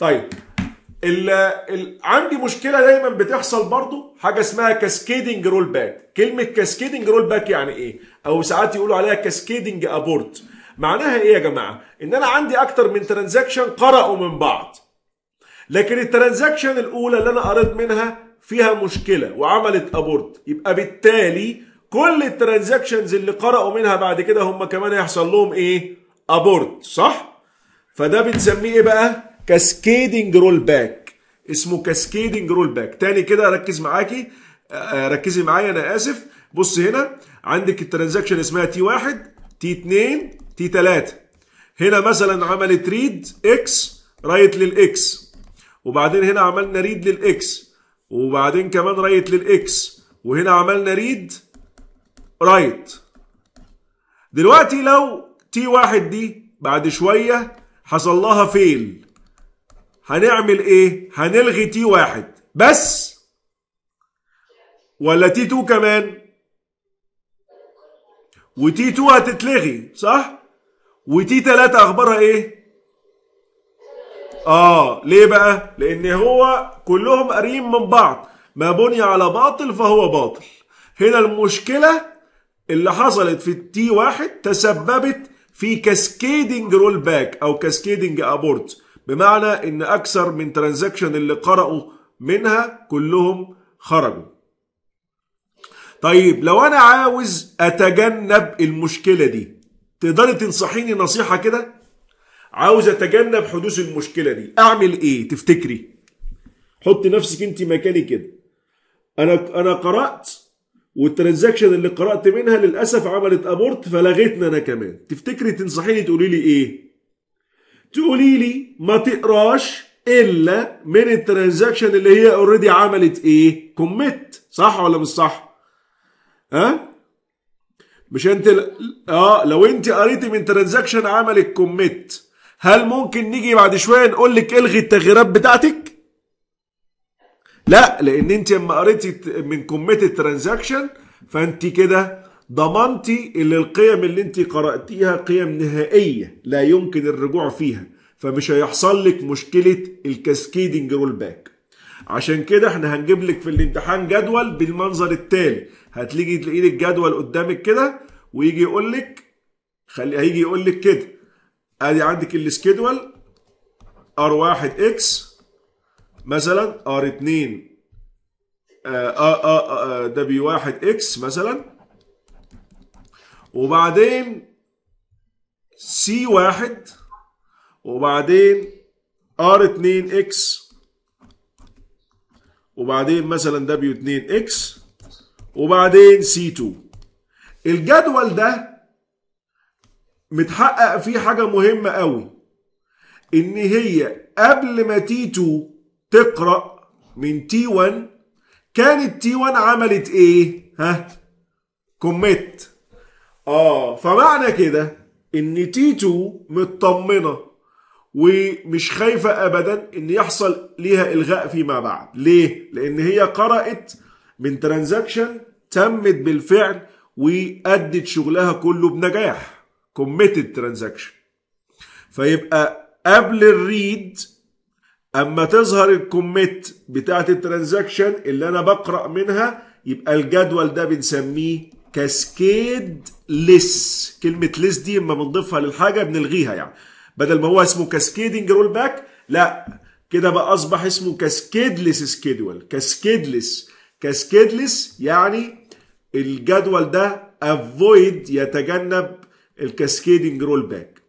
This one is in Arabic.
طيب الـ الـ عندي مشكله دايما بتحصل برضو حاجه اسمها كاسكيدنج رول باك كلمه كاسكيدنج رول باك يعني ايه او ساعات يقولوا عليها كاسكيدنج ابورت معناها ايه يا جماعه ان انا عندي اكتر من ترانزاكشن قرأوا من بعض لكن الترانزاكشن الاولى اللي انا قريت منها فيها مشكله وعملت ابورت يبقى بالتالي كل الترانزاكشنز اللي قرأوا منها بعد كده هم كمان هيحصل لهم ايه ابورت صح فده بنسميه ايه بقى كاسكيدنج رول باك اسمه كاسكيدنج رول باك تاني كده ركز معاكي آه، ركزي معايا انا اسف بص هنا عندك الترانزاكشن اسمها تي 1 تي 2 تي 3 هنا مثلا عملت ريد اكس رايت للاكس وبعدين هنا عملنا ريد للاكس وبعدين كمان رايت للاكس وهنا عملنا ريد رايت دلوقتي لو تي واحد دي بعد شويه حصل لها فيل هنعمل ايه هنلغي تي واحد بس ولا تي 2 كمان وتي 2 هتتلغي صح وتي 3 اخبارها ايه اه ليه بقى لان هو كلهم قاريين من بعض ما بني على باطل فهو باطل هنا المشكله اللي حصلت في التي واحد تسببت في كاسكيدنج رول باك او كاسكيدنج ابورت بمعنى ان اكثر من ترانزاكشن اللي قرأوا منها كلهم خرجوا طيب لو انا عاوز اتجنب المشكله دي تقدري تنصحيني نصيحه كده عاوز اتجنب حدوث المشكله دي اعمل ايه تفتكري حطي نفسك انت مكاني كده انا انا قرات والترانزاكشن اللي قرات منها للاسف عملت ابورت فلغيتنا انا كمان تفتكري تنصحيني تقولي لي ايه تقولي لي ما تقراش الا من الترانزاكشن اللي هي اوريدي عملت ايه كوميت صح ولا مش صح ها أه؟ مش انت ل... اه لو انت قريتي من ترانزاكشن عملت كوميت هل ممكن نيجي بعد شويه نقول لك الغي التغييرات بتاعتك لا لان انت لما قريتي من كوميت الترانزاكشن فانت كده ضمنتي ان القيم اللي انت قراتيها قيم نهائيه لا يمكن الرجوع فيها فمش هيحصل لك مشكله الكاسكيدنج رول باك عشان كده احنا هنجيب لك في الامتحان جدول بالمنظر التالي هتيجي تلاقي لك جدول قدامك كده ويجي يقول لك خلي هيجي يقول لك كده ادي عندك السكيدول ار 1 اكس مثلا ار 2 دبليو 1 اكس مثلا وبعدين سي واحد وبعدين ار 2 اكس وبعدين مثلا دبليو 2 اكس وبعدين سي 2 الجدول ده متحقق فيه حاجه مهمه قوي ان هي قبل ما تي 2 تقرا من تي 1 كانت تي 1 عملت ايه ها كوميت اه فمعنى كده ان تيتو مطمنه ومش خايفه ابدا ان يحصل ليها الغاء فيما بعد ليه لان هي قرات من ترانزاكشن تمت بالفعل وادت شغلها كله بنجاح كوميتد ترانزاكشن فيبقى قبل الريد اما تظهر الكوميت بتاعه الترانزاكشن اللي انا بقرا منها يبقى الجدول ده بنسميه كاسكيد ليس كلمة ليس دي اما بنضيفها للحاجة بنلغيها يعني بدل ما هو اسمه كاسكيدنج رول باك لا كده بقى اصبح اسمه كاسكيدلس سكيدول كاسكيدلس كاسكيدلس يعني الجدول ده افويد يتجنب الكاسكيدنج رول باك